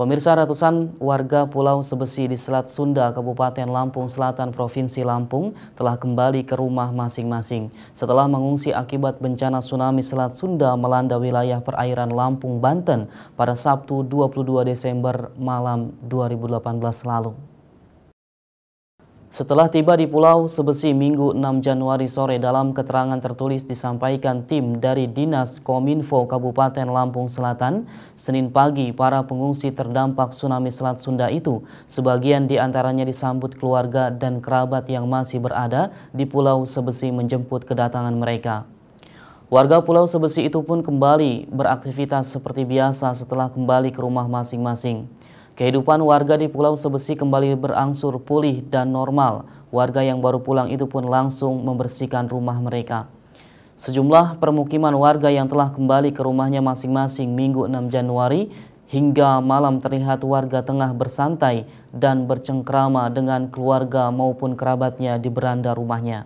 Pemirsa ratusan warga Pulau Sebesi di Selat Sunda, Kabupaten Lampung Selatan, Provinsi Lampung telah kembali ke rumah masing-masing setelah mengungsi akibat bencana tsunami Selat Sunda melanda wilayah perairan Lampung, Banten pada Sabtu 22 Desember malam 2018 lalu. Setelah tiba di Pulau Sebesi Minggu 6 Januari sore dalam keterangan tertulis disampaikan tim dari Dinas Kominfo Kabupaten Lampung Selatan, Senin pagi para pengungsi terdampak tsunami Selat Sunda itu, sebagian diantaranya disambut keluarga dan kerabat yang masih berada di Pulau Sebesi menjemput kedatangan mereka. Warga Pulau Sebesi itu pun kembali beraktivitas seperti biasa setelah kembali ke rumah masing-masing. Kehidupan warga di Pulau Sebesi kembali berangsur pulih dan normal. Warga yang baru pulang itu pun langsung membersihkan rumah mereka. Sejumlah permukiman warga yang telah kembali ke rumahnya masing-masing Minggu 6 Januari hingga malam terlihat warga tengah bersantai dan bercengkrama dengan keluarga maupun kerabatnya di beranda rumahnya.